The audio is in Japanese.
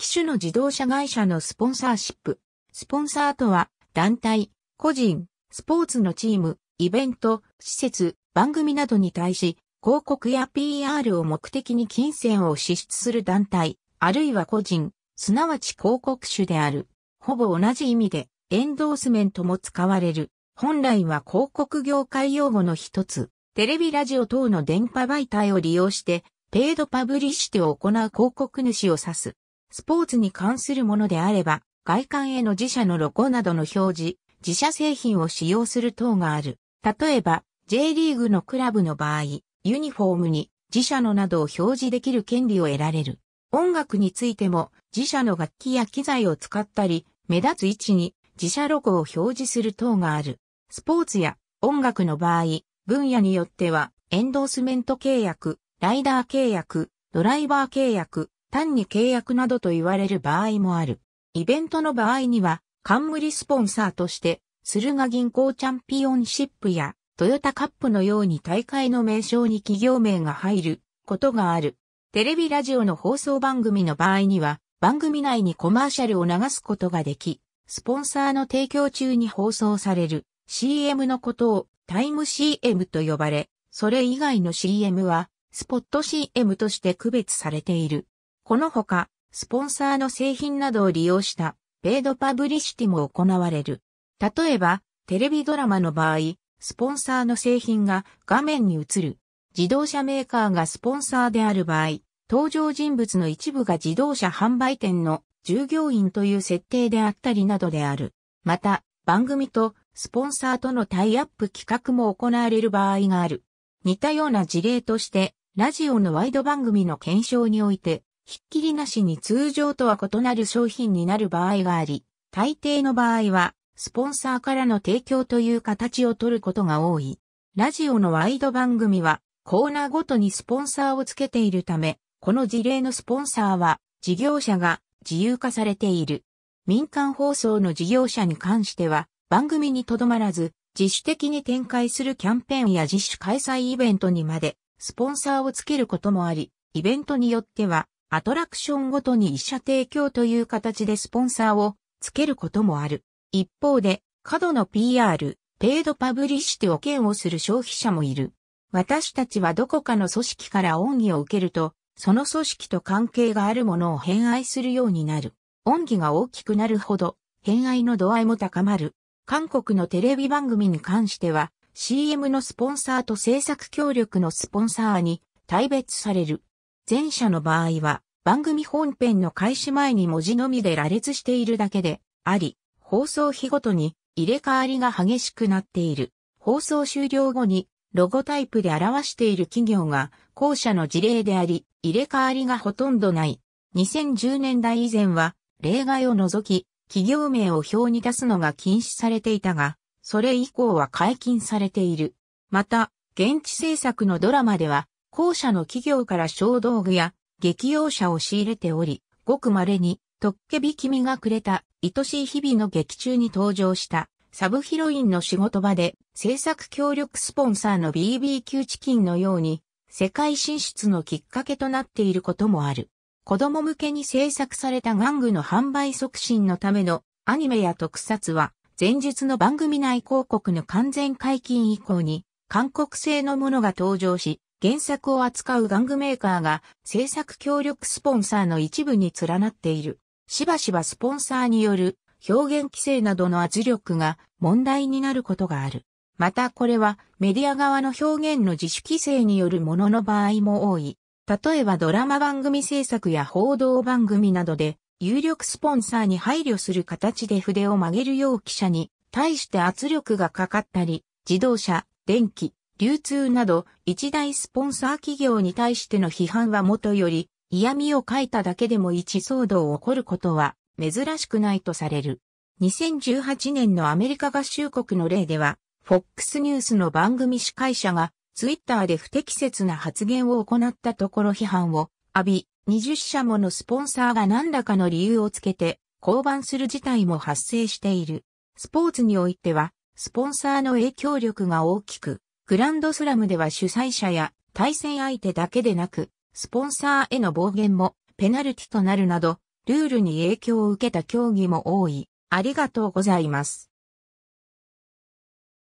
機種の自動車会社のスポンサーシップ。スポンサーとは、団体、個人、スポーツのチーム、イベント、施設、番組などに対し、広告や PR を目的に金銭を支出する団体、あるいは個人、すなわち広告主である。ほぼ同じ意味で、エンドースメントも使われる。本来は広告業界用語の一つ。テレビラジオ等の電波媒体を利用して、ペイドパブリッシュを行う広告主を指す。スポーツに関するものであれば、外観への自社のロゴなどの表示、自社製品を使用する等がある。例えば、J リーグのクラブの場合、ユニフォームに自社のなどを表示できる権利を得られる。音楽についても、自社の楽器や機材を使ったり、目立つ位置に自社ロゴを表示する等がある。スポーツや音楽の場合、分野によっては、エンドースメント契約、ライダー契約、ドライバー契約、単に契約などと言われる場合もある。イベントの場合には、冠スポンサーとして、駿河銀行チャンピオンシップや、トヨタカップのように大会の名称に企業名が入ることがある。テレビラジオの放送番組の場合には、番組内にコマーシャルを流すことができ、スポンサーの提供中に放送される CM のことをタイム CM と呼ばれ、それ以外の CM はスポット CM として区別されている。このほか、スポンサーの製品などを利用したペイドパブリシティも行われる。例えば、テレビドラマの場合、スポンサーの製品が画面に映る。自動車メーカーがスポンサーである場合、登場人物の一部が自動車販売店の従業員という設定であったりなどである。また、番組とスポンサーとのタイアップ企画も行われる場合がある。似たような事例として、ラジオのワイド番組の検証において、ひっきりなしに通常とは異なる商品になる場合があり、大抵の場合は、スポンサーからの提供という形を取ることが多い。ラジオのワイド番組は、コーナーごとにスポンサーをつけているため、この事例のスポンサーは、事業者が自由化されている。民間放送の事業者に関しては、番組にとどまらず、自主的に展開するキャンペーンや自主開催イベントにまで、スポンサーをつけることもあり、イベントによっては、アトラクションごとに一社提供という形でスポンサーをつけることもある。一方で、過度の PR、ペイドパブリシティを嫌悪する消費者もいる。私たちはどこかの組織から恩義を受けると、その組織と関係があるものを偏愛するようになる。恩義が大きくなるほど、偏愛の度合いも高まる。韓国のテレビ番組に関しては、CM のスポンサーと制作協力のスポンサーに大別される。前者の場合は、番組本編の開始前に文字のみで羅列しているだけで、あり、放送日ごとに入れ替わりが激しくなっている。放送終了後にロゴタイプで表している企業が後者の事例であり、入れ替わりがほとんどない。2010年代以前は例外を除き、企業名を表に出すのが禁止されていたが、それ以降は解禁されている。また、現地制作のドラマでは、後者の企業から小道具や劇用車を仕入れており、ごく稀に、トッケビ君がくれた愛しい日々の劇中に登場したサブヒロインの仕事場で制作協力スポンサーの BBQ チキンのように世界進出のきっかけとなっていることもある。子供向けに制作された玩具の販売促進のためのアニメや特撮は前日の番組内広告の完全解禁以降に韓国製のものが登場し原作を扱う玩具メーカーが制作協力スポンサーの一部に連なっている。しばしばスポンサーによる表現規制などの圧力が問題になることがある。またこれはメディア側の表現の自主規制によるものの場合も多い。例えばドラマ番組制作や報道番組などで有力スポンサーに配慮する形で筆を曲げるよう記者に対して圧力がかかったり、自動車、電気、流通など一大スポンサー企業に対しての批判はもとより嫌味を書いただけでも一騒動を起こることは珍しくないとされる。2018年のアメリカ合衆国の例では、FOX ニュースの番組司会者がツイッターで不適切な発言を行ったところ批判を浴び、20社ものスポンサーが何らかの理由をつけて降板する事態も発生している。スポーツにおいては、スポンサーの影響力が大きく、グランドスラムでは主催者や対戦相手だけでなく、スポンサーへの暴言もペナルティとなるなど、ルールに影響を受けた競技も多い。ありがとうございます。